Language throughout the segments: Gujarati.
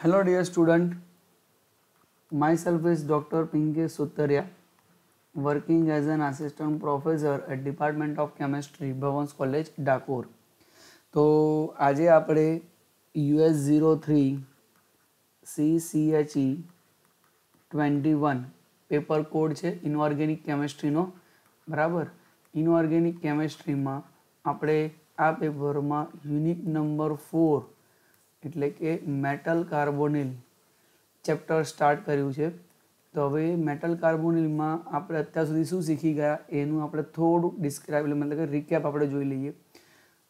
Hello dear student, myself is Dr. Pinky Sutarya working as an assistant professor at Department of Chemistry Bhavans College Dakor. તો આજે આપણે US zero three C CHE twenty one paper code છે ઇનઓર્ગેનિક કેમેસ્ટ્રીનો બરાબર ઇનઓર્ગેનિક કેમેસ્ટ્રીમાં આપણે આ પેપરમાં યુનિટ નંબર ફોર એટલે કે મેટલ કાર્બોનિલ ચેપ્ટર સ્ટાર્ટ કર્યું છે તો હવે મેટલ કાર્બોનિલમાં આપણે અત્યાર સુધી શું શીખી ગયા એનું આપણે થોડું ડિસ્ક્રાઇબ મતલબ કે રિકેપ આપણે જોઈ લઈએ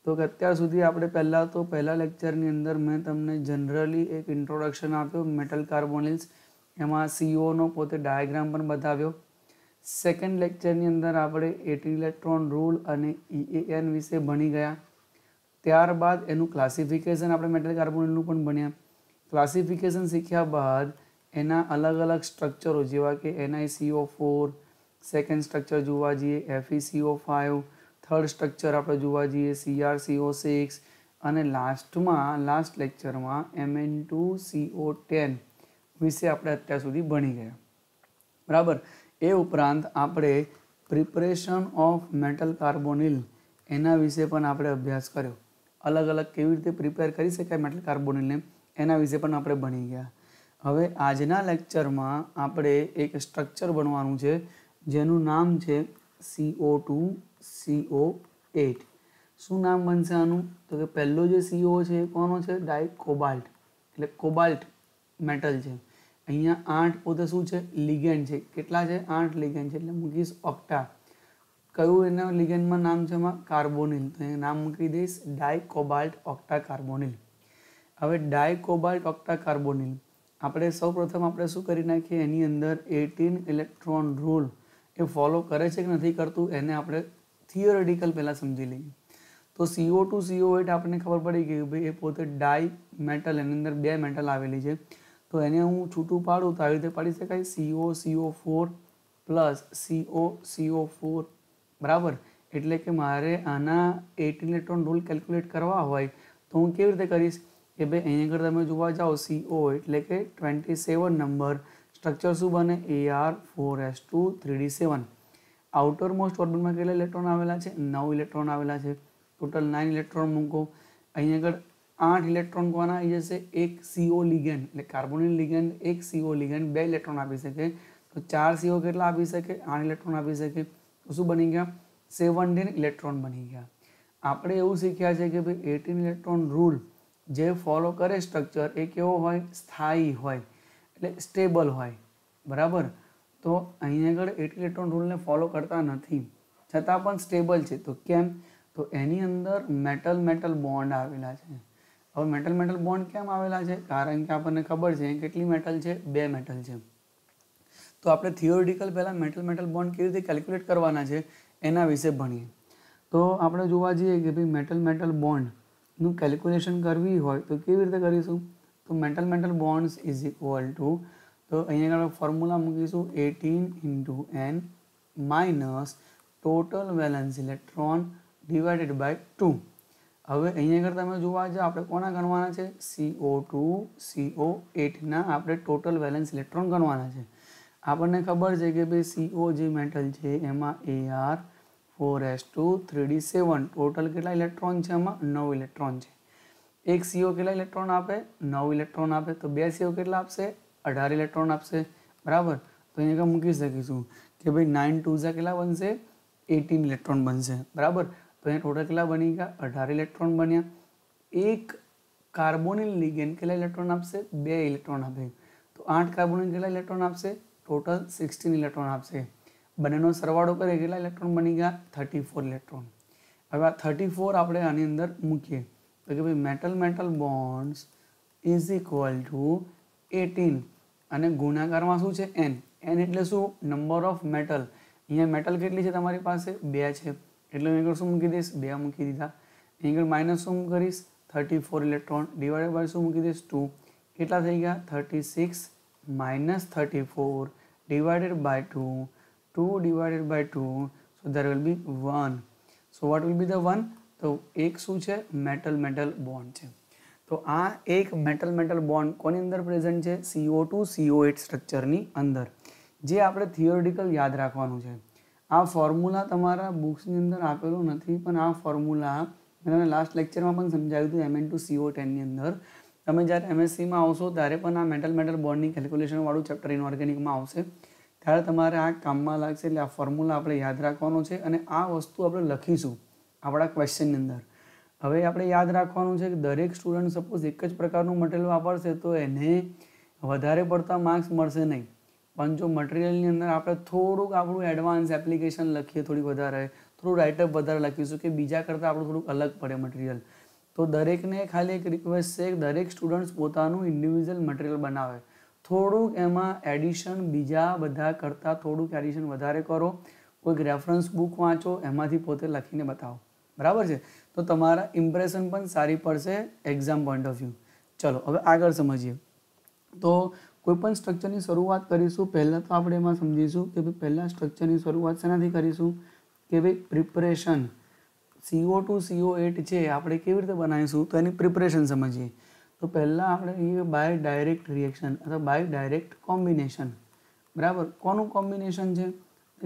તો કે અત્યાર સુધી આપણે પહેલાં તો પહેલાં લેક્ચરની અંદર મેં તમને જનરલી એક ઇન્ટ્રોડક્શન આપ્યું મેટલ કાર્બોનિલ્સ એમાં સીઓનો પોતે ડાયાગ્રામ પણ બતાવ્યો સેકન્ડ લેક્ચરની અંદર આપણે એટી ઇલેક્ટ્રોન રૂલ અને ઈએએન e વિશે ભણી ગયા ત્યારબાદ એનું ક્લાસિફિકેશન આપણે મેટલ કાર્બોનેટનું પણ ભણ્યા ક્લાસિફિકેશન શીખ્યા બાદ એના અલગ અલગ સ્ટ્રક્ચરો જેવા કે એનઆઈસીઓ ફોર સેકન્ડ સ્ટ્રક્ચર જોવા જઈએ એફઈસીઓ ફાઇવ થર્ડ સ્ટ્રક્ચર આપણે જોવા જઈએ સીઆરસીઓ સિક્સ અને લાસ્ટમાં લાસ્ટ લેક્ચરમાં એમએન ટુ સીઓ ટેન વિશે આપણે અત્યાર સુધી ભણી ગયા બરાબર એ ઉપરાંત આપણે પ્રિપરેશન ઓફ મેટલ કાર્બોનિલ એના વિશે પણ આપણે અભ્યાસ કર્યો અલગ અલગ કેવી રીતે પ્રિપેર કરી શકાય મેટલ કાર્બોનિલને એના વિશે પણ આપણે ભણી ગયા હવે આજના લેક્ચરમાં આપણે એક સ્ટ્રક્ચર બનવાનું છે જેનું નામ છે સીઓ ટુ સીઓ એટ શું નામ બનશે આનું તો કે પહેલો જે સીઓ છે એ કોનો છે ડાય કોબાલ્ટ એટલે કોબાલ્ટ મેટલ છે અહીંયા આઠ પોતે શું છે લિગેન્ડ છે કેટલા છે આઠ લિગેન્ડ છે એટલે મૂકીશ ઓક્ટા કયું એના લિગનમાં નામ છે એમાં કાર્બોનિલ તો એ નામ મૂકી દઈશ ડાયકોબાલ્ટ ઓક્ટા કાર્બોનિલ હવે ડાયકોબાલ્ટ ઓક્ટા કાર્બોનિલ આપણે સૌપ્રથમ આપણે શું કરી નાખીએ એની અંદર એટીન ઇલેક્ટ્રોન રોલ એ ફોલો કરે છે કે નથી કરતું એને આપણે થિયોરેટિકલ પહેલાં સમજી લઈએ તો સીઓ ટુ સીઓ એટ આપણને ખબર પડી ગઈ ભાઈ એ પોતે ડાય મેટલ એની અંદર બે મેટલ આવેલી છે તો એને હું છૂટું પાડું તો આવી રીતે પાડી શકાય CO CO four plus CO CO four બરાબર એટલે કે મારે આના એટ ઇલેક્ટ્રોન રૂલ કેલ્ક્યુલેટ કરવા હોય તો હું કેવી રીતે કરીશ કે ભાઈ અહીં આગળ તમે જોવા જાઓ સીઓ એટલે કે ટ્વેન્ટી સેવન નંબર સ્ટ્રક્ચર શું બને A R four S two three D seven outermost ઓર્બિટમાં કેટલા ઇલેક્ટ્રોન આવેલા છે નવ ઇલેક્ટ્રોન આવેલા છે ટોટલ નાઇન ઇલેક્ટ્રોન મૂકો અહીં આગળ આઠ ઇલેક્ટ્રોન કોના આવી જશે એક સીઓ લિગેન એટલે કાર્બોનિલ લિગેન્ડ એક સીઓ લિગેન બે ઇલેક્ટ્રોન આપી શકે તો ચાર સીઓ કેટલા આપી શકે આઠ ઇલેક્ટ્રોન આપી શકે તો શું બની ગયા સેવન્ટીન ઇલેક્ટ્રોન બની ગયા આપણે એવું શીખ્યા છે કે ભાઈ એટીન ઇલેક્ટ્રોન રૂલ જે ફોલો કરે સ્ટ્રક્ચર એ કેવો હોય સ્થાયી હોય એટલે સ્ટેબલ હોય બરાબર તો અહીં આગળ એટીન ઇલેક્ટ્રોન રૂલને ફોલો કરતા નથી છતાં પણ સ્ટેબલ છે તો કેમ તો એની અંદર મેટલ મેટલ બોન્ડ આવેલા છે હવે મેટલ મેટલ બોન્ડ કેમ આવેલા છે કારણ કે આપણને ખબર છે કેટલી મેટલ છે બે મેટલ છે તો આપણે થિયોરિટિકલ પહેલાં મેટલ મેટલ બોન્ડ કેવી રીતે કેલ્ક્યુલેટ કરવાના છે એના વિશે ભણીએ તો આપણે જોવા જઈએ કે ભાઈ મેટલ મેટલ બોન્ડનું કેલ્ક્યુલેશન કરવી હોય તો કેવી રીતે કરીશું તો metal metal bonds is equal to તો અહીંયા આગળ ફોર્મ્યુલા મૂકીશું eighteen into N minus total valence electron divided by two હવે અહીંયા આગળ તમે જોવા જાઓ આપણે કોના ગણવાના છે સીઓ ટુ સીઓ એટના આપણે ટોટલ વેલેન્સ ઇલેક્ટ્રોન ગણવાના છે આપણને ખબર છે કે ભાઈ સીઓ જે મેટલ છે એમાં A R four S two three D seven total કેટલા ઇલેક્ટ્રોન છે એમાં નવ ઇલેક્ટ્રોન છે એક સીઓ કેટલા ઇલેક્ટ્રોન આપે નવ ઇલેક્ટ્રોન આપે તો બે સીઓ કેટલા આપશે અઢાર ઇલેક્ટ્રોન આપશે બરાબર તો અહીંયા મૂકી શકીશું કે ભાઈ નાઇન ટુ ઝા કેટલા બનશે એટીન ઇલેક્ટ્રોન બનશે બરાબર તો અહીંયા ટોટલ કેટલા બની ગયા અઢાર ઇલેક્ટ્રોન બન્યા એક કાર્બોનિલ લિગેન્ડ કેટલા ઇલેક્ટ્રોન આપશે બે ઇલેક્ટ્રોન આપે તો આઠ કાર્બોનિલ કેટલા ઇલેક્ટ્રોન આપશે ટોટલ સિક્સટીન ઇલેક્ટ્રોન આપશે બંનેનો સરવાળો કરે કેટલા ઇલેક્ટ્રોન બની ગયા થર્ટી ફોર ઇલેક્ટ્રોન હવે આ થર્ટી ફોર આપણે આની અંદર મૂકીએ તો કે ભાઈ metal metal bonds is equal to eighteen અને ગુણાકારમાં શું છે એન એન એટલે શું નંબર ઓફ મેટલ અહીંયા મેટલ કેટલી છે તમારી પાસે બે છે એટલે હું આગળ શું મૂકી દઈશ બે મૂકી દીધા અહીં આગળ માઇનસ શું કરીશ thirty four electron divided by શું મૂકી દઈશ ટુ કેટલા થઈ ગયા thirty six minus 34 divided by 2 2 divided by 2 so there will be 1 so what will be the 1 તો એક શું છે મેટલ મેટલ બોન્ડ છે તો આ એક મેટલ મેટલ બોન્ડ કોની અંદર પ્રેઝન્ટ છે સીઓ ટુ સીઓ એટ સ્ટ્રક્ચરની અંદર જે આપણે થિયોરિટિકલ યાદ રાખવાનું છે આ ફોર્મ્યુલા તમારા બુક્સની અંદર આપેલું નથી પણ આ ફોર્મ્યુલા મેં લાસ્ટ લેક્ચરમાં પણ સમજાવ્યું હતું એમ એન ટુ સીઓ ટેનની અંદર તમે જ્યારે એમએસસીમાં આવશો ત્યારે પણ આ મેટલ મેટલ બોન્ડની કેલ્ક્યુલેશનવાળું ચેપ્ટર ઇનઓર્ગેનિકમાં આવશે ત્યારે તમારે આ કામમાં લાગશે એટલે આ ફોર્મ્યુલા આપણે યાદ રાખવાનો છે અને આ વસ્તુ આપણે લખીશું આપણા ક્વેશ્ચનની અંદર હવે આપણે યાદ રાખવાનું છે કે દરેક સ્ટુડન્ટ સપોઝ એક જ પ્રકારનું મટીરિયલ વાપરશે તો એને વધારે પડતા માર્ક્સ મળશે નહીં પણ જો મટીરિયલની અંદર આપણે થોડુંક આપણું એડવાન્સ એપ્લિકેશન લખીએ થોડીક વધારે થોડું રાઇટઅપ વધારે લખીશું કે બીજા કરતાં આપણું થોડુંક અલગ પડે મટીરિયલ તો દરેકને ખાલી એક રિક્વેસ્ટ છે કે દરેક સ્ટુડન્ટ્સ પોતાનું ઇન્ડિવિજ્યુઅલ મટીરિયલ બનાવે થોડુંક એમાં એડિશન બીજા બધા કરતાં થોડુંક એડિશન વધારે કરો કોઈક રેફરન્સ બુક વાંચો એમાંથી પોતે લખીને બતાવો બરાબર છે તો તમારા ઇમ્પ્રેશન પણ સારી પડશે એક્ઝામ પોઈન્ટ ઓફ વ્યૂ ચલો હવે આગળ સમજીએ તો કોઈપણ સ્ટ્રક્ચરની શરૂઆત કરીશું પહેલાં તો આપણે એમાં સમજીશું કે ભાઈ પહેલાં સ્ટ્રક્ચરની શરૂઆત શેનાથી કરીશું કે ભાઈ preparation CO two CO eight છે આપણે કેવી રીતે બનાવીશું તો એની પ્રિપરેશન સમજીએ તો પહેલાં આપણે એ બાય ડાયરેક્ટ રિએક્શન અથવા બાય ડાયરેક્ટ કોમ્બિનેશન બરાબર કોનું કોમ્બિનેશન છે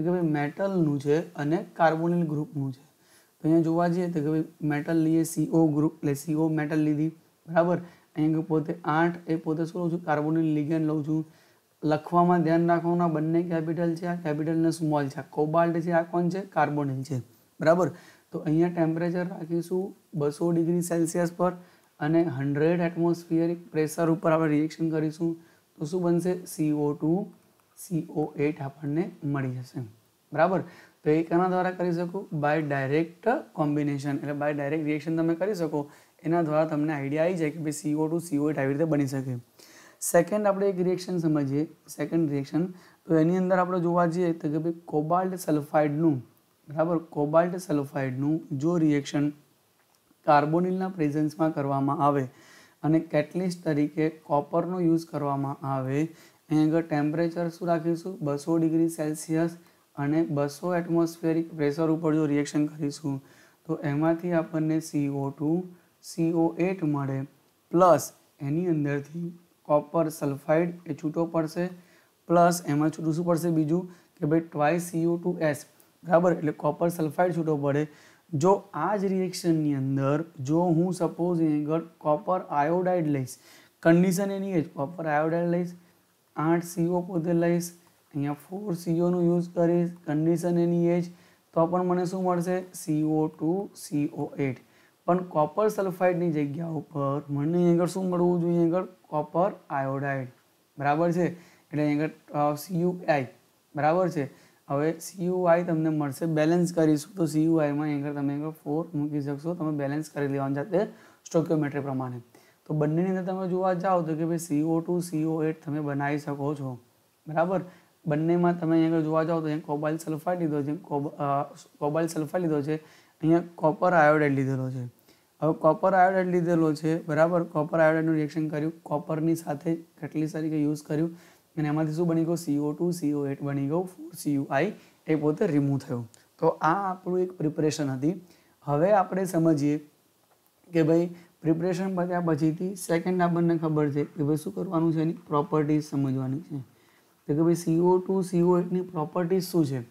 કે ભાઈ મેટલનું છે અને કાર્બોનિલ ગ્રુપનું છે તો અહીંયા જોવા જઈએ તો કે ભાઈ મેટલ લઈએ સીઓ ગ્રુપ એટલે સીઓ મેટલ લીધી બરાબર અહીંયા પોતે આઠ એ પોતે શું લઉં છું કાર્બોનિલ લિગેન્ડ લઉં છું લખવામાં ધ્યાન રાખવાના બંને કેપિટલ છે આ કેપિટલ ને સ્મોલ છે કોબાલ્ટ છે આ કોણ છે કાર્બોનિલ છે બરાબર તો અહીંયા ટેમ્પરેચર રાખીશું બસો ડિગ્રી સેલ્સિયસ પર અને હંડ્રેડ એટમોસ્ફિયરિક પ્રેશર ઉપર આપણે રિએક્શન કરીશું તો શું બનશે સીઓ ટુ સીઓ એટ આપણને મળી જશે બરાબર તો એ કોના દ્વારા કરી શકું બાય ડાયરેક્ટ કોમ્બિનેશન એટલે બાય ડાયરેક્ટ રિએક્શન તમે કરી શકો એના દ્વારા તમને આઈડિયા આવી જાય કે ભાઈ સીઓ ટુ સીઓ એટ આવી રીતે બની શકે સેકન્ડ આપણે એક રિએક્શન સમજીએ સેકન્ડ રિએક્શન તો એની અંદર આપણે જોવા જઈએ તો કે ભાઈ કોબાલ્ટ સલ્ફાઇડનું બરાબર કોબાલ્ટ સલ્ફાઇડનું જો રિએક્શન કાર્બોનિલના પ્રેઝન્સમાં કરવામાં આવે અને કેટલિસ્ટ તરીકે કોપરનો યુઝ કરવામાં આવે અહીં આગળ ટેમ્પરેચર શું રાખીશું બસો ડિગ્રી સેલ્સિયસ અને બસો એટમોસ્ફિયરિક પ્રેશર ઉપર જો રિએક્શન કરીશું તો એમાંથી આપણને સીઓ ટુ સીઓ એટ મળે પ્લસ એની અંદરથી કોપર સલ્ફાઇડ એ છૂટો પડશે પ્લસ એમાં છૂટું શું પડશે બીજું કે ભાઈ ટ્વાય સીઓ ટુ એસ બરાબર એટલે કોપર સલ્ફાઇડ છૂટો પડે જો આ જ રિએક્શનની અંદર જો હું સપોઝ એ આગળ કોપર આયોડાઇડ લઈશ કન્ડિશન એની જ કોપર આયોડાઇડ લઈશ આઠ સીઓ પોતે લઈશ અહીંયા ફોર સીઓનું યુઝ કરીશ કન્ડિશન એની એજ તો પણ મને શું મળશે સીઓ ટુ સીઓ એટ પણ કોપર સલ્ફાઇડની જગ્યા ઉપર મને આગળ શું મળવું જોઈએ આગળ કોપર આયોડાઇડ બરાબર છે એટલે આગળ આઈ બરાબર છે હવે સીયુઆઈ તમને મળશે બેલેન્સ કરીશું તો સીયુઆઈમાં એંગર તમે આગળ ફોર મૂકી શકશો તમે બેલેન્સ કરી લેવાનું જાતે સ્ટોક્યોમેટ્રી પ્રમાણે તો બંનેની અંદર તમે જોવા જાઓ તો કે ભાઈ સીઓ ટુ સીઓ એટ તમે બનાવી શકો છો બરાબર બંનેમાં તમે આગળ જોવા જાઓ તો અહીંયા કોબાઇલ સલ્ફાઇડ લીધો છે કોબાઇલ સલ્ફાઇડ લીધો છે અહીંયા કોપર આયોડાઇડ લીધેલો છે હવે કોપર આયોડાઇડ લીધેલો છે બરાબર કોપર આયોડાઇડનું રિએક્શન કર્યું કોપરની સાથે કેટલી તરીકે યુઝ કર્યું અને એમાંથી શું બની ગયો સીઓ ટુ સીઓ એટ બની ગયો ફોર સીયુ આઈ એ પોતે રિમૂવ થયો તો આ આપણું એક પ્રિપરેશન હતી હવે આપણે સમજીએ કે ભાઈ પ્રિપરેશન પત્યા પછીથી સેકન્ડ આપણને ખબર છે કે ભાઈ શું કરવાનું છે એની પ્રોપર્ટીઝ સમજવાની છે તો કે ભાઈ સીઓ ટુ સીઓ એટની પ્રોપર્ટીઝ શું છે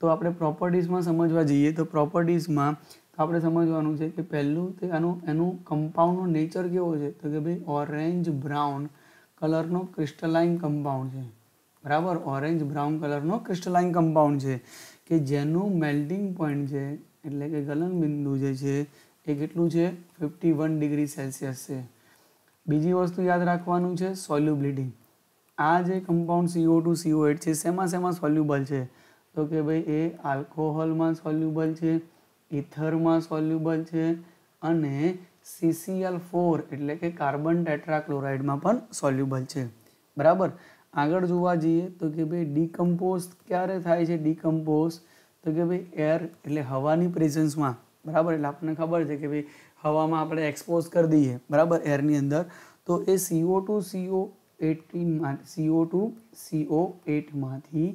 તો આપણે પ્રોપર્ટીઝમાં સમજવા જઈએ તો પ્રોપર્ટીઝમાં તો આપણે સમજવાનું છે કે પહેલું તે આનું એનું કમ્પાઉન્ડનું નેચર કેવો છે તો કે ભાઈ ઓરેન્જ બ્રાઉન કલરનો ક્રિસ્ટલાઇન કમ્પાઉન્ડ છે બરાબર ઓરેન્જ બ્રાઉન કલરનો ક્રિસ્ટલાઇન કમ્પાઉન્ડ છે કે જેનું મેલ્ટિંગ પોઈન્ટ છે એટલે કે ગલન બિંદુ જે છે એ કેટલું છે ફિફ્ટી વન ડિગ્રી સેલ્સિયસ છે બીજી વસ્તુ યાદ રાખવાનું છે સોલ્યુબિલિટી આ જે compound CO two CO eight છે શેમાં શેમાં સોલ્યુબલ છે તો કે ભાઈ એ આલ્કોહોલમાં સોલ્યુબલ છે ઇથરમાં સોલ્યુબલ છે અને સીસીએલ ફોર એટલે કે કાર્બન ટેટ્રાક્લોરાઇડમાં પણ સોલ્યુબલ છે બરાબર આગળ જોવા જઈએ તો કે ભાઈ ડીકમ્પોઝ ક્યારે થાય છે ડીકમ્પોઝ તો કે ભાઈ એર એટલે હવાની પ્રેઝન્સમાં બરાબર એટલે આપણને ખબર છે કે ભાઈ હવામાં આપણે એક્સપોઝ કરી દઈએ બરાબર એરની અંદર તો એ સીઓ ટુ સીઓ એટીનમાં સીઓ ટુ સીઓ એટમાંથી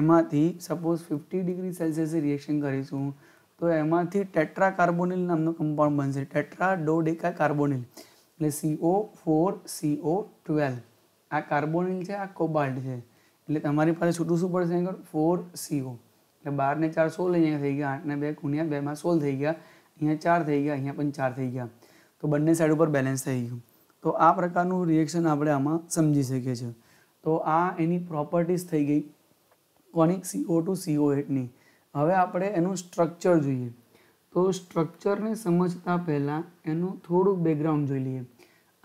એમાંથી suppose fifty degree Celsius reaction કરીશું તો એમાંથી ટેટ્રા કાર્બોનિલ નામનું કમ્પાઉન્ડ બનશે ટેટ્રા ડોડેકા કાર્બોનિલ એટલે સીઓ ફોર સીઓ ટ્વેલ્વ આ કાર્બોનિલ છે આ કોબાલ્ટ છે એટલે તમારી પાસે છૂટું શું પડશે આગળ ફોર સીઓ એટલે બારને ચાર સોળ અહીંયા થઈ ગયા આઠ ને બે ગુણ્યા બેમાં સોલ થઈ ગયા અહીંયા ચાર થઈ ગયા અહીંયા પણ ચાર થઈ ગયા તો બંને સાઈડ ઉપર બેલેન્સ થઈ ગયું તો આ પ્રકારનું રિએક્શન આપણે આમાં સમજી શકીએ છીએ તો આ એની પ્રોપર્ટીઝ થઈ ગઈ કોની સીઓ ટુ સીઓ એટની હવે આપણે એનું સ્ટ્રક્ચર જોઈએ તો સ્ટ્રક્ચરને સમજતા પહેલાં એનું થોડુંક બેકગ્રાઉન્ડ જોઈ લઈએ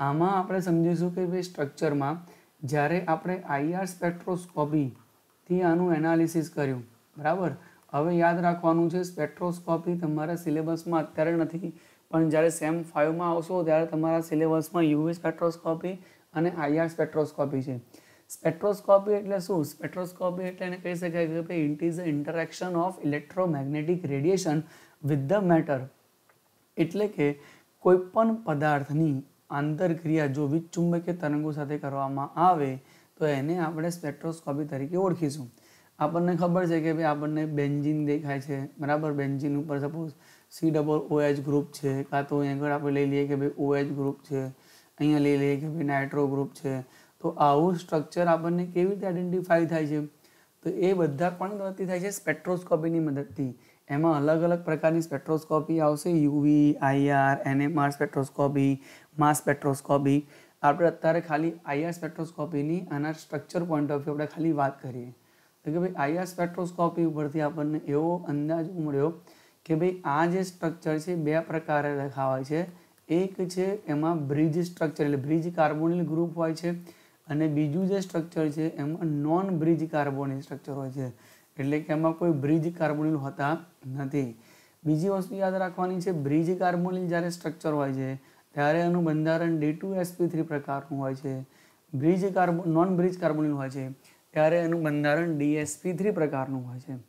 આમાં આપણે સમજીશું કે ભાઈ સ્ટ્રક્ચરમાં જ્યારે આપણે આઈઆર સ્પેક્ટ્રોસ્કોપીથી આનું એનાલિસિસ કર્યું બરાબર હવે યાદ રાખવાનું છે સ્પેક્ટ્રોસ્કોપી તમારા સિલેબસમાં અત્યારે નથી પણ જ્યારે સેમ ફાઇવમાં આવશો ત્યારે તમારા સિલેબસમાં યુવી સ્પેક્ટ્રોસ્કોપી અને આઈઆર સ્પેક્ટ્રોસ્કોપી છે સ્પેટ્રોસ્કોપી એટલે શું સ્પેટ્રોસ્કોપી એટલે એને કહી શકાય કે ભાઈ it is interaction of electromagnetic radiation with the matter એટલે કે કોઈપણ પદાર્થની આંતરક્રિયા જો વીજ તરંગો સાથે કરવામાં આવે તો એને આપણે સ્પેટ્રોસ્કોપી તરીકે ઓળખીશું આપણને ખબર છે કે ભાઈ આપણને બેન્જિન દેખાય છે બરાબર બેન્જિન ઉપર suppose C double OH group છે કાં તો અહીં આગળ આપણે લઈ લઈએ કે ભાઈ ઓએચ ગ્રુપ છે અહીંયા લઈ લઈએ કે ભાઈ નાઇટ્રો ગ્રુપ છે તો આવું સ્ટ્રક્ચર આપણને કેવી રીતે આઈડેન્ટિફાઈ થાય છે તો એ બધા પણ મદદથી થાય છે સ્પેટ્રોસ્કોપીની મદદથી એમાં અલગ અલગ પ્રકારની સ્પેટ્રોસ્કોપી આવશે UV IR NMR spectroscopy mass spectroscopy આપણે અત્યારે ખાલી આઈઆર સ્પેક્ટ્રોસ્કોપીની આના સ્ટ્રક્ચર પોઈન્ટ ઓફ વ્યૂ આપણે ખાલી વાત કરીએ તો કે ભાઈ આઈઆર સ્પેક્ટ્રોસ્કોપી ઉપરથી આપણને એવો અંદાજ ઉમળ્યો કે ભાઈ આ જે સ્ટ્રક્ચર છે બે પ્રકારે રખાવાય છે એક છે એમાં બ્રિજ સ્ટ્રક્ચર એટલે બ્રિજ કાર્બોનિલ ગ્રુપ હોય છે અને બીજું જે સ્ટ્રક્ચર છે એમાં નોન બ્રિજ કાર્બોનિલ સ્ટ્રક્ચર હોય છે એટલે કે એમાં કોઈ બ્રિજ કાર્બોનિલ હોતા નથી બીજી વસ્તુ યાદ રાખવાની છે બ્રિજ કાર્બોનિલ જ્યારે સ્ટ્રક્ચર હોય છે ત્યારે એનું બંધારણ ડી ટુ એસપી થ્રી પ્રકારનું હોય છે bridge carbo non bridge carbonyl હોય છે ત્યારે એનું બંધારણ ડીએસપી થ્રી પ્રકારનું હોય છે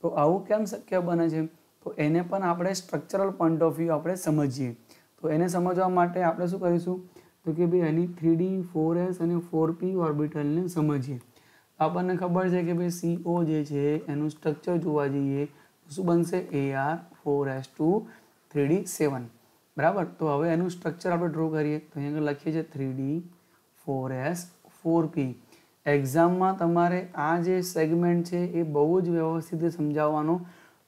તો આવું કેમ શક્ય બને છે તો એને પણ આપણે સ્ટ્રક્ચરલ પોઈન્ટ ઓફ વ્યૂ આપણે સમજીએ તો એને સમજવા માટે આપણે શું કરીશું તો કે ભાઈ એની થ્રી ડી ફોર એસ અને ફોર પી ઓર્બિટલને સમજીએ આપણને ખબર છે કે ભાઈ સીઓ જે છે એનું સ્ટ્રક્ચર જોવા જઈએ તો શું બનશે A R four S two three D seven બરાબર તો હવે એનું સ્ટ્રક્ચર આપણે ડ્રો કરીએ તો અહીંયા લખીએ છીએ three D four S four P એક્ઝામમાં તમારે આ જે સેગમેન્ટ છે એ બહુ જ વ્યવસ્થિત સમજાવવાનો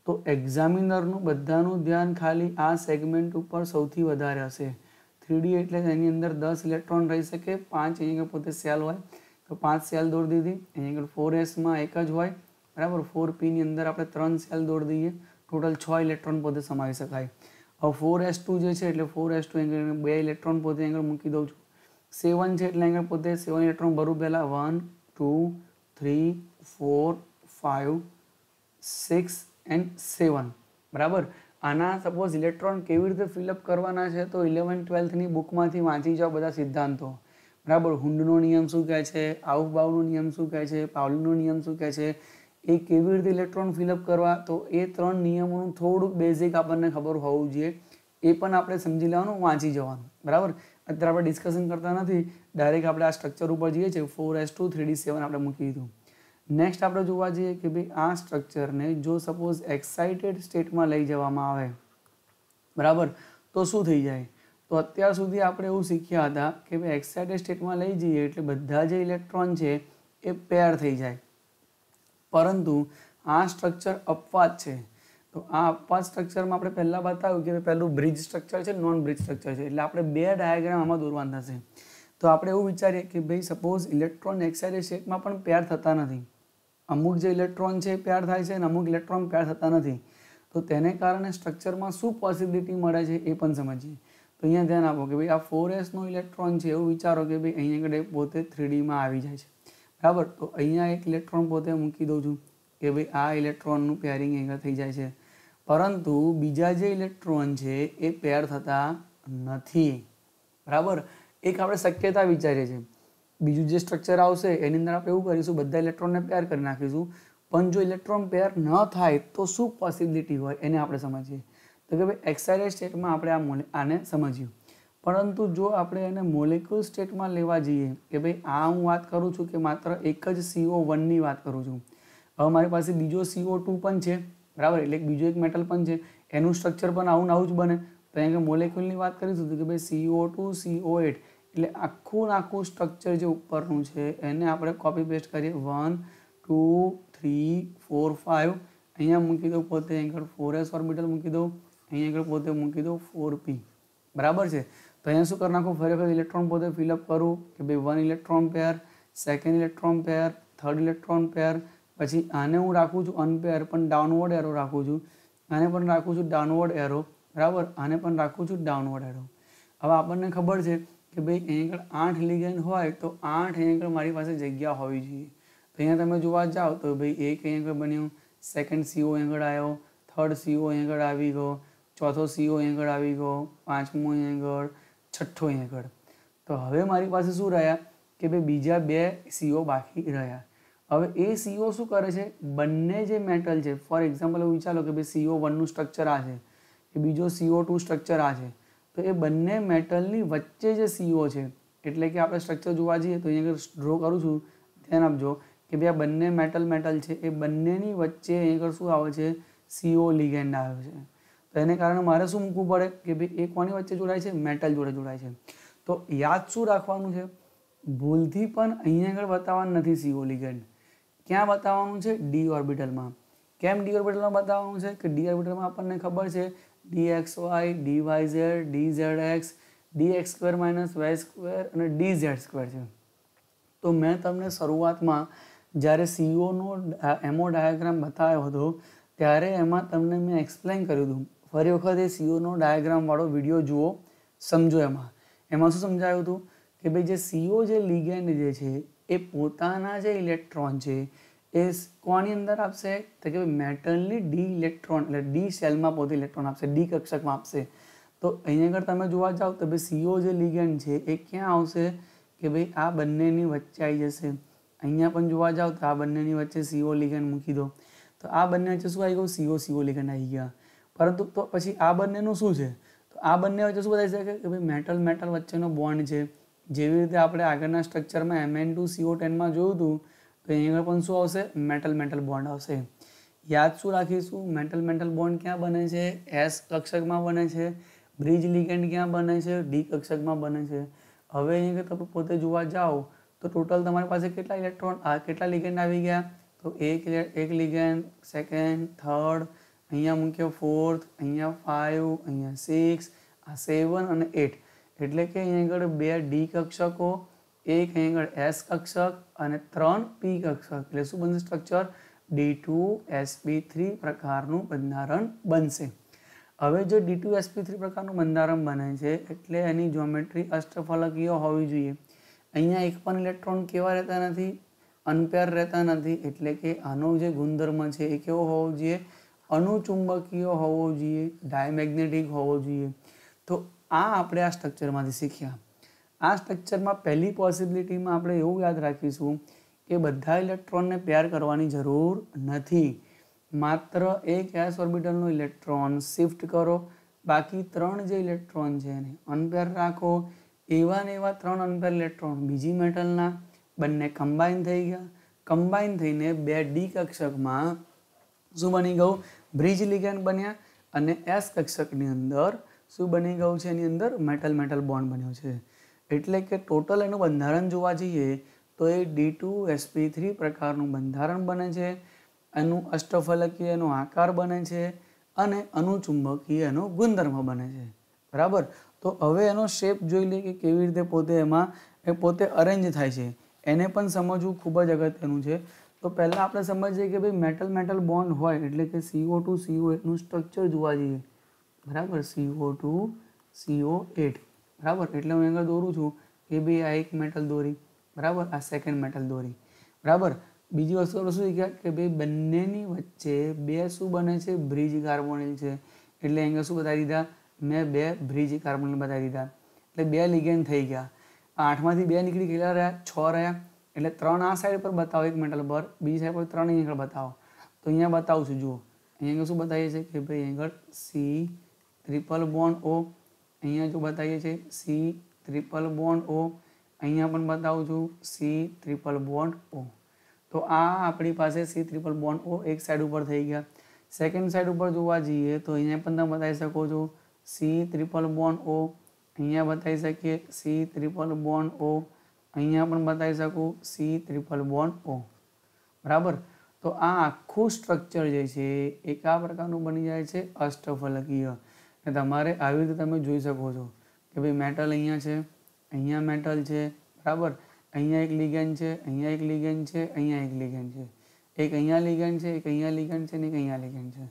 તો એક્ઝામિનરનું બધાનું ધ્યાન ખાલી આ સેગમેન્ટ ઉપર સૌથી વધારે હશે થ્રીડી એટલે એની અંદર દસ ઇલેક્ટ્રોન રહી શકે પાંચ અહીંયા પોતે સેલ હોય તો પાંચ સેલ દોરી દીધી અહીંયા ફોર એસમાં એક જ હોય બરાબર ફોર પીની અંદર આપણે ત્રણ સેલ દોરી દઈએ ટોટલ છ ઇલેક્ટ્રોન પોતે સમાવી શકાય હવે ફોર એસ ટુ જે છે એટલે ફોર એસ ટુ એંગલ બે ઇલેક્ટ્રોન પોતે આગળ મૂકી દઉં છું સેવન છે એટલે આગળ પોતે સેવન ઇલેક્ટ્રોન ભરું પહેલાં one two three four five six and seven બરાબર આના સપોઝ ઇલેક્ટ્રોન કેવી રીતે ફિલઅપ કરવાના છે તો ઇલેવન ટ્વેલ્થની બુકમાંથી વાંચી જાઓ બધા સિદ્ધાંતો બરાબર હુંડનો નિયમ શું કહે છે આવબાવનો નિયમ શું કહે છે પાવલીનો નિયમ શું કહે છે એ કેવી રીતે ઇલેક્ટ્રોન ફિલઅપ કરવા તો એ ત્રણ નિયમોનું થોડુંક બેઝિક આપણને ખબર હોવું જોઈએ એ પણ આપણે સમજી લેવાનું વાંચી જવાનું બરાબર અત્યારે આપણે ડિસ્કશન કરતા નથી ડાયરેક્ટ આપણે આ સ્ટ્રક્ચર ઉપર જઈએ છીએ four S two three D seven આપણે મૂકી દીધું નેક્સ્ટ આપણે જોવા જઈએ કે ભાઈ આ સ્ટ્રક્ચરને જો સપોઝ એક્સાઇટેડ સ્ટેટમાં લઈ જવામાં આવે બરાબર તો શું થઈ જાય તો અત્યાર સુધી આપણે એવું શીખ્યા હતા કે ભાઈ એક્સાઇટેડ સ્ટેટમાં લઈ જઈએ એટલે બધા જે ઇલેક્ટ્રોન છે એ પેર થઈ જાય પરંતુ આ સ્ટ્રક્ચર અપવાદ છે તો આ અપવાદ સ્ટ્રક્ચરમાં આપણે પહેલાં બતાવ્યું કે પહેલું બ્રિજ સ્ટ્રક્ચર છે નોન બ્રિજ સ્ટ્રક્ચર છે એટલે આપણે બે ડાયાગ્રામ આમાં દોરવાના થશે તો આપણે એવું વિચારીએ કે ભાઈ સપોઝ ઇલેક્ટ્રોન એક્સાઇટેડ સ્ટેટમાં પણ પેર થતા નથી અમુક જે ઇલેક્ટ્રોન છે પેર થાય છે અને અમુક ઇલેક્ટ્રોન પેર થતા નથી તો તેને કારણે સ્ટ્રક્ચરમાં શું પોસિબિલિટી મળે છે એ પણ સમજીએ તો અહીંયા ધ્યાન આપો કે ભાઈ આ ફોર એસનો ઇલેક્ટ્રોન છે એવું વિચારો કે ભાઈ અહીંયા આગળ પોતે થ્રીડીમાં આવી જાય છે બરાબર તો અહીંયા એક ઇલેક્ટ્રોન પોતે મૂકી દઉં છું કે ભાઈ આ ઇલેક્ટ્રોનનું પેરિંગ અહીંયા થઈ જાય છે પરંતુ બીજા જે ઇલેક્ટ્રોન છે એ પેર થતા નથી બરાબર એક આપણે શક્યતા વિચારીએ છીએ બીજું જે સ્ટ્રક્ચર આવશે એની અંદર આપણે એવું કરીશું બધા ઇલેક્ટ્રોનને પેર કરી નાખીશું પણ જો ઇલેક્ટ્રોન પેર ન થાય તો શું પોસિબિલિટી હોય એને આપણે સમજીએ તો કે ભાઈ એક્સાઇટેડ સ્ટેટમાં આપણે આ આને સમજ્યું પરંતુ જો આપણે એને મોલેક્યુલ સ્ટેટમાં લેવા જઈએ કે ભાઈ આ હું વાત કરું છું કે માત્ર એક જ સીઓ વનની વાત કરું છું હવે મારી પાસે બીજો સીઓ ટુ પણ છે બરાબર એટલે બીજો એક મેટલ પણ છે એનું સ્ટ્રક્ચર પણ આવું આવું જ બને તો અહીંયા મોલેક્યુલની વાત કરીશું તો કે ભાઈ સીઓ ટુ સીઓ એટ એટલે આખું આખું સ્ટ્રક્ચર જે ઉપરનું છે એને આપણે કોપી પેસ્ટ કરીએ one two three four five અહીંયા મૂકી દો પોતે આગળ ફોર એસ ઓર્બિટલ મૂકી દઉં અહીંયા આગળ પોતે મૂકી દો ફોર પી બરાબર છે તો અહીંયા શું કરી નાખું ફરી ફરી ઇલેક્ટ્રોન પોતે ફિલઅપ કરું કે ભાઈ one electron pair second electron pair third electron pair પછી આને હું રાખું છું અનપેર પણ ડાઉનવર્ડ એરો રાખું છું આને પણ રાખું છું ડાઉનવર્ડ એરો બરાબર આને પણ રાખું છું ડાઉનવર્ડ એરો હવે આપણને ખબર છે કે ભાઈ અહીં આગળ આઠ લિગેન્ડ હોય તો આઠ અહીં આગળ મારી પાસે જગ્યા હોવી જોઈએ અહીંયા તમે જોવા જાઓ તો ભાઈ એક અહીં આગળ બન્યું સેકન્ડ સીઓ અહીં આગળ આવ્યો થર્ડ સીઓ અહીં આગળ આવી ગયો ચોથો સીઓ અહીં આગળ આવી ગયો પાંચમો અહીં આગળ છઠ્ઠો અહીં આગળ તો હવે મારી પાસે શું રહ્યા કે ભાઈ બીજા બે સીઓ બાકી રહ્યા હવે એ સીઓ શું કરે છે બંને જે મેટલ છે ફોર એક્ઝામ્પલ એવું વિચારો કે ભાઈ સીઓ વનનું સ્ટ્રક્ચર આ છે કે બીજો સીઓ ટુ સ્ટ્રક્ચર આ છે તો એ બંને મેટલની વચ્ચે જે સીઓ છે એટલે કે આપણે સ્ટ્રક્ચર જોવા જઈએ તો અહીંયા આગળ ડ્રો કરું છું ધ્યાન આપજો કે ભાઈ આ બંને મેટલ મેટલ છે એ બંનેની વચ્ચે અહીં આગળ શું આવે છે સીઓ લિગેન્ડ આવે છે તો એને કારણે મારે શું મૂકવું પડે કે ભાઈ એ કોની વચ્ચે જોડાય છે મેટલ જોડે જોડાય છે તો યાદ શું રાખવાનું છે ભૂલથી પણ અહીંયા આગળ બતાવવાનું નથી સીઓ લિગેન્ડ ક્યાં બતાવવાનું છે ડી ઓર્બિટલમાં કેમ ડી ઓર્બિટલમાં બતાવવાનું છે કે ડી ઓર્બિટલમાં આપણને ખબર છે dxy dyz D dx square minus Y square અને ડી ઝેડ સ્ક્વેર છે તો મેં તમને શરૂઆતમાં જ્યારે સીઓનો એમો ડાયાગ્રામ બતાવ્યો હતો ત્યારે એમાં તમને મેં એક્સપ્લેન કર્યું હતું ફરી વખત એ સીઓનો ડાયાગ્રામવાળો વિડીયો જુઓ સમજો એમાં એમાં શું સમજાયું હતું કે ભાઈ જે સીઓ જે લિગેન્ડ જે છે એ પોતાના જે ઇલેક્ટ્રોન છે એ કોની અંદર આપશે તો કે મેટલની ડી ઇલેક્ટ્રોન એટલે ડી સેલમાં પોતે ઇલેક્ટ્રોન આપશે ડી કક્ષકમાં આપશે તો અહીં આગળ તમે જોવા જાઓ તો ભાઈ સીઓ જે લિગેન્ડ છે એ ક્યાં આવશે કે ભાઈ આ બંનેની વચ્ચે આવી જશે અહીંયા પણ જોવા જાઓ તો આ બંનેની વચ્ચે સીઓ લિગેન્ડ મૂકી દો તો આ બંને વચ્ચે શું આવી ગયું સીઓ સીઓ લિગેન્ડ આવી ગયા પરંતુ તો પછી આ બંનેનું શું છે તો આ બંને વચ્ચે શું બતાવી શકે કે ભાઈ મેટલ મેટલ વચ્ચેનો બોન્ડ છે જેવી રીતે આપણે આગળના સ્ટ્રક્ચરમાં એમ એન ટુ સીઓ ટેનમાં જોયું હતું તો અહીં આગળ પણ શું આવશે મેટલ મેટલ બોન્ડ આવશે યાદ શું રાખીશું મેટલ મેન્ટલ બોન્ડ ક્યાં બને છે એસ કક્ષકમાં બને છે બ્રિજ લિગેન્ડ ક્યાં બને છે ડી કક્ષકમાં બને છે હવે અહીં તમે પોતે જોવા જાઓ તો ટોટલ તમારી પાસે કેટલા ઇલેક્ટ્રોન કેટલા લિગેન્ડ આવી ગયા તો એક એક લિગેન્ડ સેકન્ડ થર્ડ અહીંયા મૂક્યો ફોર્થ અહીંયા ફાઇવ અહીંયા સિક્સ આ સેવન અને એટ એટલે કે અહીં આગળ બે ડી કક્ષકો એક અહીં આગળ એસ કક્ષક અને ત્રણ પી કક્ષક એટલે શું બનશે structure D two SP three પ્રકારનું બંધારણ બનશે હવે જો ડી ટુ એસપી થ્રી પ્રકારનું બંધારણ બને છે એટલે એની જ્યોમેટ્રી અષ્ટફલકીય હોવી જોઈએ અહીંયા એક પણ ઇલેક્ટ્રોન કેવા રહેતા નથી અનપેર રહેતા નથી એટલે કે આનો જે ગુણધર્મ છે એ કેવો હોવો જોઈએ અણુચુંબકીય હોવો જોઈએ ડાયમેગ્નેટિક હોવો જોઈએ તો આ આપણે આ સ્ટ્રક્ચરમાંથી શીખ્યા આ સ્ટ્રક્ચરમાં પહેલી પોસિબિલિટીમાં આપણે એવું યાદ રાખીશું કે બધા ઇલેક્ટ્રોનને પેર કરવાની જરૂર નથી માત્ર એક એસ ઓર્બિટલનો ઇલેક્ટ્રોન શિફ્ટ કરો બાકી ત્રણ જે ઇલેક્ટ્રોન છે એને અનપેર રાખો એવા ને એવા ત્રણ અનપેર ઇલેક્ટ્રોન બીજી મેટલના બંને કમ્બાઈન થઈ ગયા કમ્બાઈન થઈને બે ડી કક્ષકમાં શું બની ગયું બ્રિજ લિગેન બન્યા અને એસ કક્ષકની અંદર શું બની ગયું છે એની અંદર મેટલ મેટલ બોન્ડ બન્યો છે એટલે કે ટોટલ એનું બંધારણ જોવા જઈએ તો એ ડી ટુ એસપી થ્રી પ્રકારનું બંધારણ બને છે એનું અષ્ટફલકીય એનો આકાર બને છે અને અનુચુંબકીય એનો ગુણધર્મ બને છે બરાબર તો હવે એનો શેપ જોઈ લઈએ કે કેવી રીતે પોતે એમાં એ પોતે અરેન્જ થાય છે એને પણ સમજવું ખૂબ જ અગત્યનું છે તો પહેલાં આપણે સમજીએ કે ભાઈ મેટલ મેટલ બોન્ડ હોય એટલે કે સીઓ ટુ સીઓ એટનું સ્ટ્રક્ચર જોવા જઈએ બરાબર સીઓ ટુ સીઓ એટ બરાબર એટલે હું આગળ દોરું છું કે ભાઈ આ એક મેટલ દોરી બરાબર આ સેકન્ડ મેટલ દોરી બરાબર બીજી વસ્તુ આપણે શું શીખ્યા કે ભાઈ બંનેની વચ્ચે બે શું બને છે બ્રિજ કાર્બોનિલ છે એટલે એંગલ શું બતાવી દીધા મેં બે બ્રિજ કાર્બોનિલ બતાવી દીધા એટલે બે લિગેન થઈ ગયા આઠમાંથી બે નીકળી ગયેલા રહ્યા છ રહ્યા એટલે ત્રણ આ સાઈડ પર બતાવો એક મેટલ પર બીજી સાઈડ પર ત્રણ એંગલ બતાવો તો અહીંયા બતાવું છું જુઓ અહીંયા શું બતાવીએ છીએ કે ભાઈ angle C triple bond O અહીંયા જો બતાવીએ છીએ સી ત્રિપલ બોન્ડ ઓ અહીંયા પણ બતાવું છું સી ત્રિપલ બોન્ડ ઓ તો આ આપણી પાસે સી ત્રિપલ બોન્ડ ઓ એક સાઈડ ઉપર થઈ ગયા સેકન્ડ સાઈડ ઉપર જોવા જઈએ તો અહીંયા પણ તમે બતાવી શકો છો સી ત્રિપલ બોન્ડ ઓ અહીંયા બતાવી શકીએ સી ત્રિપલ બોન્ડ ઓ અહીંયા પણ બતાવી શકું સી ત્રિપલ બોન્ડ ઓ બરાબર તો આ આખું સ્ટ્રક્ચર જે છે એક આ પ્રકારનું બની જાય છે અષ્ટફલકીય કે તમારે આવી રીતે તમે જોઈ શકો છો કે ભાઈ મેટલ અહીંયા છે અહીંયા મેટલ છે બરાબર અહીંયા એક લિગેન છે અહીંયા એક લિગેન છે અહીંયા એક લિગેન છે એક અહીંયા લિગેન છે એક અહીંયા લિગેન છે ને એક અહીંયા લિગેન છે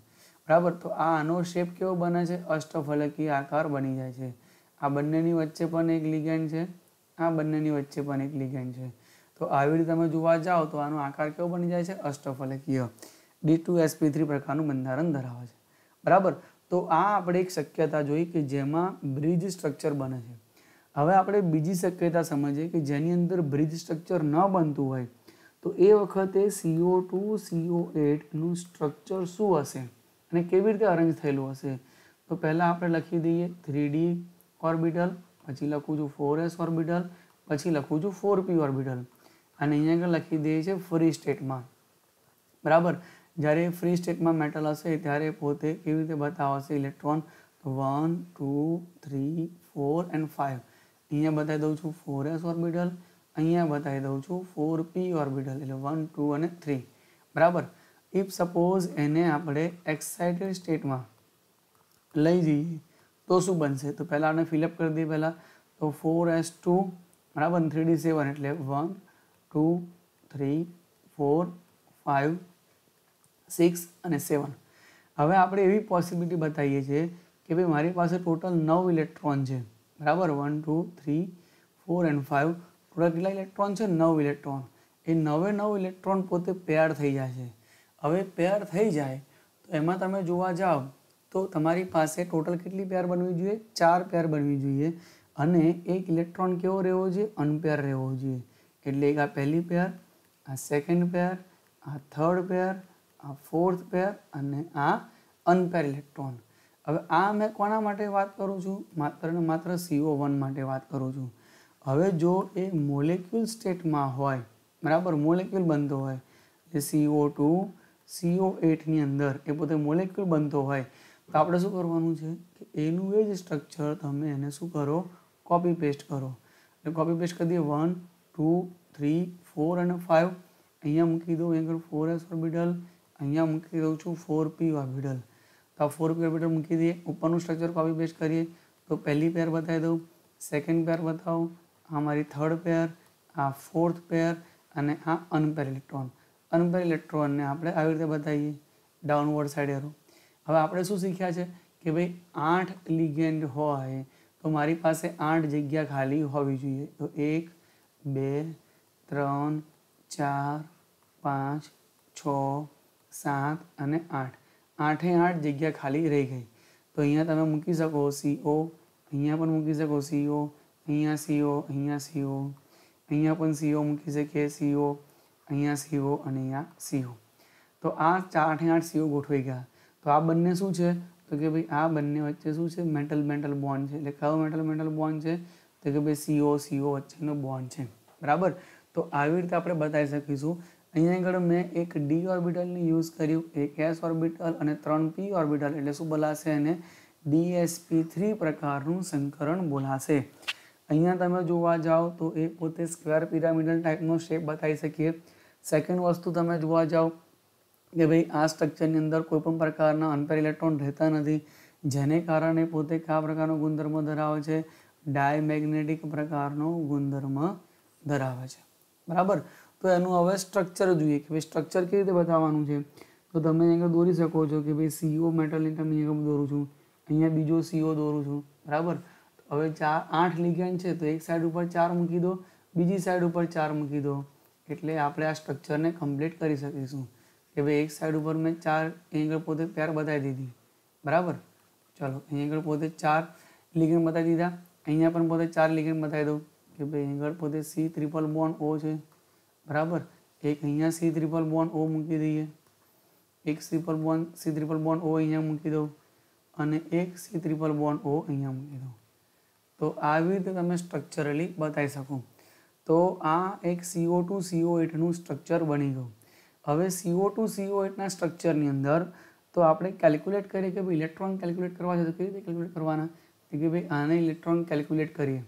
બરાબર તો આ આનો શેપ કેવો બને છે અષ્ટફલકીય આકાર બની જાય છે આ બંનેની વચ્ચે પણ એક લિગેન્ડ છે આ બંનેની વચ્ચે પણ એક લિગેન્ડ છે તો આવી રીતે તમે જોવા જાઓ તો આનો આકાર કેવો બની જાય છે અષ્ટફલકીય ડી ટુ એસપી થ્રી પ્રકારનું બંધારણ ધરાવે છે બરાબર તો આ આપણે એક શક્યતા જોઈ કે જેમાં બ્રિજ સ્ટ્રક્ચર બને છે હવે આપણે બીજી શક્યતા સમજીએ કે જેની અંદર બ્રિજ સ્ટ્રક્ચર ન બનતું હોય તો એ વખતે સીઓ ટુ સીઓ એટનું સ્ટ્રક્ચર શું હશે અને કેવી રીતે અરેન્જ થયેલું હશે તો પહેલાં આપણે લખી દઈએ થ્રી ઓર્બિટલ પછી લખું છું ફોર એસ ઓર્બિટલ પછી લખું છું ફોર ઓર્બિટલ અને અહીંયા આગળ લખી દઈએ છીએ ફ્રી સ્ટેટમાં બરાબર જ્યારે ફ્રી સ્ટેટમાં મેટલ હશે ત્યારે પોતે કેવી રીતે બતાવશે electron one two three four and five અહીંયા બતાવી દઉં છું ફોર એસ ઓર્બિટલ અહીંયા બતાવી દઉં છું ફોર પી ઓર્બિટલ એટલે વન ટુ અને થ્રી બરાબર ઇફ સપોઝ એને આપણે એક્સાઇટેડ સ્ટેટમાં લઈ જઈએ તો શું બનશે તો પહેલાં આપણે ફિલઅપ કરી દઈએ પહેલાં તો ફોર એસ ટુ બરાબર થ્રી ડી સેવન એટલે one two three four five six અને સેવન હવે આપણે એવી પોસિબિલિટી બતાવીએ છીએ કે ભાઈ મારી પાસે ટોટલ નવ ઇલેક્ટ્રોન છે બરાબર one two three four and five total કેટલા ઇલેક્ટ્રોન છે નવ ઇલેક્ટ્રોન એ નવે નવ ઇલેક્ટ્રોન પોતે પેર થઈ જાય છે હવે પેર થઈ જાય તો એમાં તમે જોવા જાઓ તો તમારી પાસે ટોટલ કેટલી પેર બનવી જોઈએ ચાર પેર બનવી જોઈએ અને એક ઇલેક્ટ્રોન કેવો રહેવો જોઈએ અનપેર રહેવો જોઈએ એટલે એક આ પહેલી પેર આ સેકન્ડ પેર આ થર્ડ પેર આ ફોર્થ પેર અને આ અનપેર ઇલેક્ટ્રોન હવે આ મેં કોના માટે વાત કરું છું માત્ર ને માત્ર સીઓ વન માટે વાત કરું છું હવે જો એ મોલેક્યુલ સ્ટેટમાં હોય બરાબર મોલેક્યુલ બનતો હોય જે સીઓ ટુ સીઓ એટની અંદર એ પોતે મોલેક્યુલ બનતો હોય તો આપણે શું કરવાનું છે કે એનું એ જ સ્ટ્રક્ચર તમે એને શું કરો કોપી પેસ્ટ કરો એટલે કોપી પેસ્ટ કરી દઈએ વન ટુ થ્રી ફોર અને ફાઇવ અહીંયા મૂકી દો અહીંયા ફોર એસ ઓર્બિટલ અહીંયા મૂકી દઉં છું ફોર પી ઓર્બિટલ તો આ ફોર પી ઓર્બિટલ મૂકી દઈએ ઉપરનું સ્ટ્રક્ચર કોપી પેસ્ટ કરીએ તો પહેલી પેર બતાવી દઉં સેકન્ડ પેર બતાવું આ મારી થર્ડ પેર આ ફોર્થ પેર અને આ અનપેર ઇલેક્ટ્રોન અનપેર ઇલેક્ટ્રોનને આપણે આવી રીતે બતાવીએ ડાઉનવર્ડ સાઈડ એરો હવે આપણે શું શીખ્યા છે કે ભાઈ આઠ લિગેન્ડ હોય તો મારી પાસે આઠ જગ્યા ખાલી હોવી જોઈએ તો એક બે ત્રણ ચાર પાંચ છ સાત અને આઠ આઠે આઠ જગ્યા ખાલી રહી ગઈ તો અહીંયા તમે મૂકી શકો સીઓ અહીંયા પણ મૂકી શકો સીઓ અહીંયા સીઓ અહીંયા સીઓ અહીંયા પણ સીઓ મૂકી શકીએ સીઓ અહીંયા સીઓ અને અહીંયા સીઓ તો આ આઠે આઠ સીઓ ગોઠવાઈ ગયા તો આ બંને શું છે તો કે ભાઈ આ બંને વચ્ચે શું છે મેટલ મેટલ બોન્ડ છે એટલે કયો મેટલ મેટલ બોન્ડ છે તો કે ભાઈ સીઓ સીઓ વચ્ચેનો બોન્ડ છે બરાબર તો આવી રીતે આપણે બતાવી શકીશું અહીં આગળ મેં એક ડી ઓર્બિટલને યુઝ કર્યું એક એસ ઓર્બિટલ અને ત્રણ પી ઓર્બિટલ એટલે શું બોલાશે એને ડીએસપી થ્રી પ્રકારનું સંકરણ બોલાશે અહીંયા તમે જોવા જાઓ તો એ પોતે સ્ક્વેર પિરામિડલ ટાઈપનો શેપ બતાવી શકીએ સેકન્ડ વસ્તુ તમે જોવા જાઓ કે ભાઈ આ સ્ટ્રક્ચરની અંદર કોઈપણ પ્રકારના અનપેર ઇલેક્ટ્રોન રહેતા નથી જેને કારણે પોતે કયા પ્રકારનો ગુણધર્મ ધરાવે છે ડાયમેગ્નેટિક પ્રકારનો ગુણધર્મ ધરાવે છે બરાબર તો એનું હવે સ્ટ્રક્ચર જોઈએ કે ભાઈ સ્ટ્રક્ચર કેવી રીતે બતાવવાનું છે તો તમે અહીંયા દોરી શકો છો કે ભાઈ સીઓ મેટલની તમે અહીંયા દોરું છું અહીંયા બીજો સીઓ દોરું છું બરાબર હવે ચાર આઠ લિગેન છે તો એક સાઈડ ઉપર ચાર મૂકી દો બીજી સાઈડ ઉપર ચાર મૂકી દો એટલે આપણે આ સ્ટ્રક્ચરને કમ્પ્લીટ કરી શકીશું કે ભાઈ એક સાઈડ ઉપર મેં ચાર અહીં આગળ પોતે પેર બતાવી દીધી બરાબર ચલો અહીં આગળ પોતે ચાર લિગેન્ડ બતાવી દીધા અહીંયા પણ પોતે ચાર લિગેન્ડ બતાવી દો કે ભાઈ આગળ પોતે સી ત્રિપલ બોન્ડ ઓ છે બરાબર એક અહીંયા સી ત્રિપલ બોન્ડ ઓ મૂકી દઈએ એક સી પર bond C triple bond O અહીંયા મૂકી દઉં અને એક સી ત્રિપલ બોન્ડ ઓ અહીંયા મૂકી દઉં તો આવી રીતે તમે સ્ટ્રક્ચરલી બતાવી શકો તો આ એક સીઓ ટુ સીઓ એટનું સ્ટ્રક્ચર બની ગયું હવે સીઓ ટુ સીઓ એટના સ્ટ્રક્ચરની અંદર તો આપણે કેલ્ક્યુલેટ કરીએ કે ભાઈ ઇલેક્ટ્રોન કેલ્ક્યુલેટ કરવા છે તો કેવી રીતે કેલ્ક્યુલેટ કરવાના કે ભાઈ આને ઇલેક્ટ્રોન કેલ્ક્યુલેટ કરીએ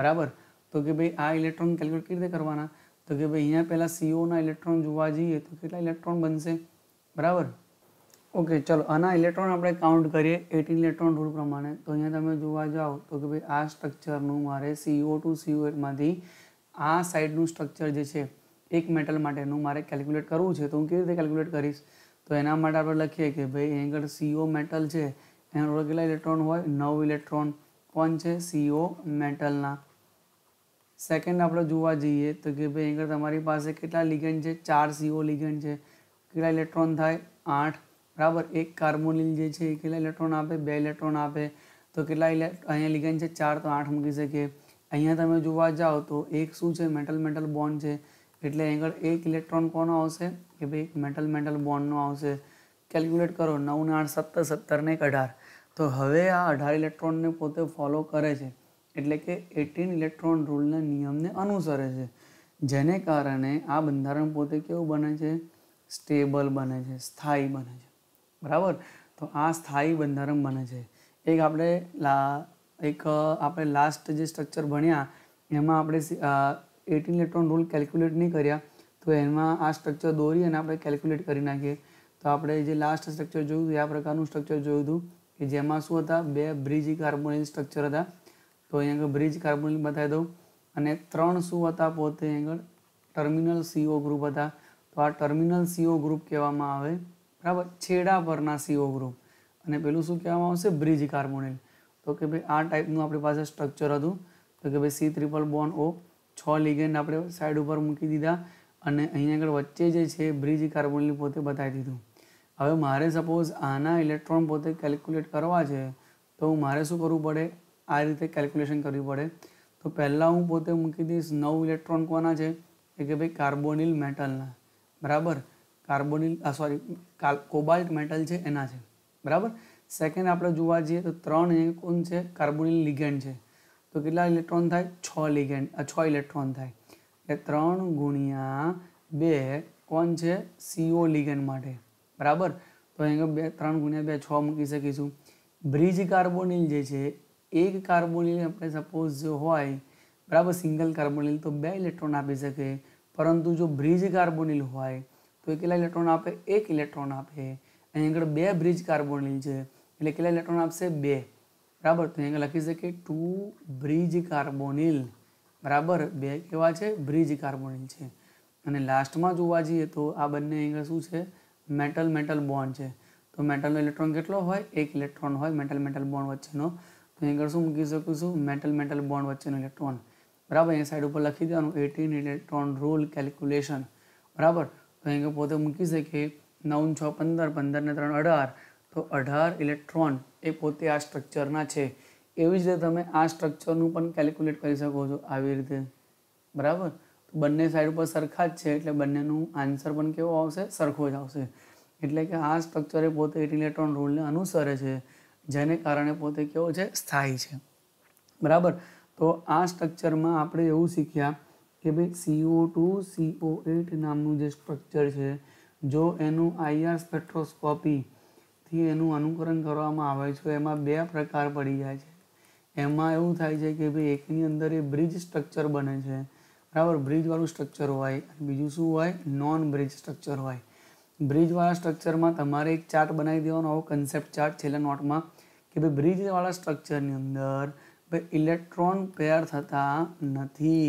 બરાબર તો કે ભાઈ આ ઇલેક્ટ્રોન કેલ્ક્યુલેટ કેવી રીતે કરવાના તો કે ભાઈ અહીંયા પહેલાં સીઓના ઇલેક્ટ્રોન જોવા જઈએ તો કેટલા ઇલેક્ટ્રોન બનશે બરાબર ઓકે ચલો આના ઇલેક્ટ્રોન આપણે કાઉન્ટ કરીએ એટીન ઇલેક્ટ્રોન રૂલ પ્રમાણે તો અહીંયા તમે જોવા જાઓ તો કે ભાઈ આ સ્ટ્રક્ચરનું મારે સીઓ ટુ સીઓ એટમાંથી આ સાઈડનું સ્ટ્રક્ચર જે છે એક મેટલ માટેનું મારે કેલ્ક્યુલેટ કરવું છે તો હું કેવી રીતે કેલ્ક્યુલેટ કરીશ તો એના માટે આપણે લખીએ કે ભાઈ અહીં આગળ સીઓ મેટલ છે એના કેટલા ઇલેક્ટ્રોન હોય નવ ઇલેક્ટ્રોન કોણ છે સીઓ મેટલના સેકન્ડ આપણે જોવા જઈએ તો કે ભાઈ આગળ તમારી પાસે કેટલા લિગન છે ચાર સીઓ લિગેન્ડ છે કેટલા ઇલેક્ટ્રોન થાય આઠ બરાબર એક કાર્બોનિલ જે છે એ કેટલા ઇલેક્ટ્રોન આપે બે ઇલેક્ટ્રોન આપે તો કેટલા અહીંયા લિગન છે ચાર તો આઠ મૂકી શકીએ અહીંયા તમે જોવા જાઓ તો એક શું છે મેટલ મેટલ બોન્ડ છે એટલે આગળ એક ઇલેક્ટ્રોન કોનો આવશે કે ભાઈ મેટલ મેટલ બોન્ડનો આવશે કેલ્ક્યુલેટ કરો નવ ને આઠ સત્તર સત્તરને એક અઢાર તો હવે આ અઢાર ઇલેક્ટ્રોનને પોતે ફોલો કરે છે એટલે કે એટીન ઇલેક્ટ્રોન રૂલના નિયમને અનુસરે છે જેને કારણે આ બંધારણ પોતે કેવું બને છે સ્ટેબલ બને છે સ્થાયી બને છે બરાબર તો આ સ્થાયી બંધારણ બને છે એક આપણે લા એક આપણે લાસ્ટ જે સ્ટ્રક્ચર ભણ્યા એમાં આપણે એટીન ઇલેક્ટ્રોન રૂલ કેલ્ક્યુલેટ નહીં કર્યા તો એમાં આ સ્ટ્રક્ચર દોરી અને આપણે કેલ્ક્યુલેટ કરી નાખીએ તો આપણે જે લાસ્ટ સ્ટ્રક્ચર જોયું હતું આ પ્રકારનું સ્ટ્રક્ચર જોયું હતું કે જેમાં શું હતા બે બ્રિજી કાર્બોનિલ સ્ટ્રક્ચર હતા તો અહીં આગળ બ્રિજ કાર્બોનિલ બતાવી દઉં અને ત્રણ શું હતા પોતે આગળ ટર્મિનલ સીઓ ગ્રુપ હતા તો આ ટર્મિનલ સીઓ ગ્રુપ કહેવામાં આવે બરાબર છેડા પરના સીઓ ગ્રુપ અને પેલું શું કહેવામાં આવશે બ્રિજ કાર્બોનિલ તો કે ભાઈ આ ટાઈપનું આપણી પાસે સ્ટ્રક્ચર હતું તો કે ભાઈ સી ત્રિપલ બોન ઓ છ લિગેન્ડ આપણે સાઈડ ઉપર મૂકી દીધા અને અહીં આગળ વચ્ચે જે છે બ્રિજ કાર્બોનિલ પોતે બતાવી દીધું હવે મારે સપોઝ આના ઇલેક્ટ્રોન પોતે કેલ્ક્યુલેટ કરવા છે તો મારે શું કરવું પડે આ રીતે કેલ્ક્યુલેશન કરવી પડે તો પહેલાં હું પોતે મૂકી દઈશ નવ ઇલેક્ટ્રોન કોના છે એ કે ભાઈ કાર્બોનિલ મેટલના બરાબર કાર્બોનિલ આ સોરી કોબાલ્ટ મેટલ છે એના છે બરાબર સેકન્ડ આપણે જોવા જઈએ તો ત્રણ કોણ છે કાર્બોનિલ લિગેન્ડ છે તો કેટલા ઇલેક્ટ્રોન થાય છ લિગેન્ડ છ ઇલેક્ટ્રોન થાય એટલે ત્રણ ગુણ્યા બે કોણ છે સીઓ લિગેન્ડ માટે બરાબર તો અહીંયા બે ત્રણ ગુણ્યા બે છ મૂકી શકીશું બ્રિજ કાર્બોનિલ જે છે એક કાર્બોનિલ આપણે સપોઝ જો હોય બરાબર સિંગલ કાર્બોનિલ તો બે ઇલેક્ટ્રોન આપી શકે પરંતુ જો બ્રિજ કાર્બોનિલ હોય તો એ કેટલા ઇલેક્ટ્રોન આપે એક ઇલેક્ટ્રોન આપે અહીં આગળ બે બ્રિજ કાર્બોનિલ છે એટલે કેટલા ઇલેક્ટ્રોન આપશે બે બરાબર તો અહીં લખી શકે ટુ બ્રિજ કાર્બોનિલ બરાબર બે કેવા છે બ્રિજ કાર્બોનિલ છે અને લાસ્ટમાં જોવા જઈએ તો આ બંને આગળ શું છે મેટલ મેટલ બોન્ડ છે તો મેટલનો ઇલેક્ટ્રોન કેટલો હોય એક ઇલેક્ટ્રોન હોય મેટલ મેટલ બોન્ડ વચ્ચેનો તો અહીં કરશું મૂકી શકું છું મેટલ મેટલ બોન્ડ વચ્ચેનું ઇલેક્ટ્રોન બરાબર અહીં સાઈડ ઉપર લખી દેવાનું એટીન ઇલેક્ટ્રોન રૂલ કેલ્ક્યુલેશન બરાબર તો અહીં પોતે મૂકી શકીએ નવ છ પંદર પંદર ને ત્રણ અઢાર તો અઢાર ઇલેક્ટ્રોન એ પોતે આ સ્ટ્રક્ચરના છે એવી જ રીતે તમે આ સ્ટ્રક્ચરનું પણ કેલ્ક્યુલેટ કરી શકો છો આવી રીતે બરાબર તો બંને સાઈડ ઉપર સરખા જ છે એટલે બંનેનું આન્સર પણ કેવો આવશે સરખો જ આવશે એટલે કે આ સ્ટ્રક્ચર એ પોતે ઇલેક્ટ્રોન રોલને અનુસરે છે જેને કારણે પોતે કેવો છે સ્થાયી છે બરાબર તો આ સ્ટ્રક્ચરમાં આપણે એવું શીખ્યા કે ભાઈ સીઓ ટુ સીઓ એટ નામનું જે સ્ટ્રક્ચર છે જો એનું આઈઆર સ્પેક્ટ્રોસ્કોપીથી એનું અનુકરણ કરવામાં આવે છે એમાં બે પ્રકાર પડી જાય છે એમાં એવું થાય છે કે ભાઈ એકની અંદર એ બ્રિજ સ્ટ્રક્ચર બને છે બરાબર બ્રિજવાળું સ્ટ્રક્ચર હોય બીજું શું હોય નોન બ્રિજ સ્ટ્રક્ચર હોય બ્રિજવાળા સ્ટ્રક્ચરમાં તમારે એક ચાર્ટ બનાવી દેવાનો આવો કન્સેપ્ટ ચાર્ટ છેલ્લા નોટમાં કે ભાઈ બ્રિજવાળા સ્ટ્રક્ચરની અંદર ભાઈ ઇલેક્ટ્રોન પેર થતા નથી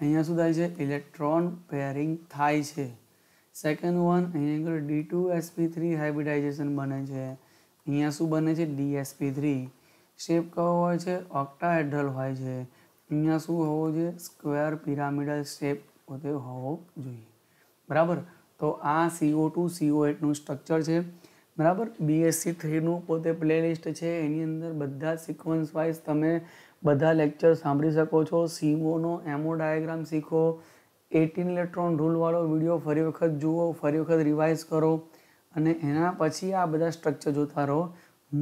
અહીંયા શું થાય છે ઇલેક્ટ્રોન પેરિંગ થાય છે સેકન્ડ વન અહીંયા આગળ D two SP three hybridization બને છે અહીંયા શું બને છે ડીએસપી થ્રી શેપ કયો હોય છે ઓક્ટાહેડ્રલ હોય છે અહીંયા શું હોવો જોઈએ સ્ક્વેર પિરામિડલ શેપ પોતે હોવો જોઈએ બરાબર તો આ સીઓ ટુ સીઓ એટનું સ્ટ્રક્ચર છે બરાબર બીએસસી થ્રીનું પોતે પ્લેલિસ્ટ છે એની અંદર બધા સિક્વન્સ વાઇઝ તમે બધા લેક્ચર સાંભળી શકો છો સીઓનો એમો ડાયાગ્રામ શીખો એટીન ઇલેક્ટ્રોન રૂલવાળો વિડીયો ફરી વખત જુઓ ફરી વખત રિવાઇઝ કરો અને એના પછી આ બધા સ્ટ્રક્ચર જોતા રહો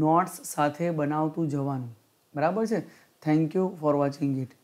નોટ્સ સાથે બનાવતું જવાનું બરાબર છે thank you for watching it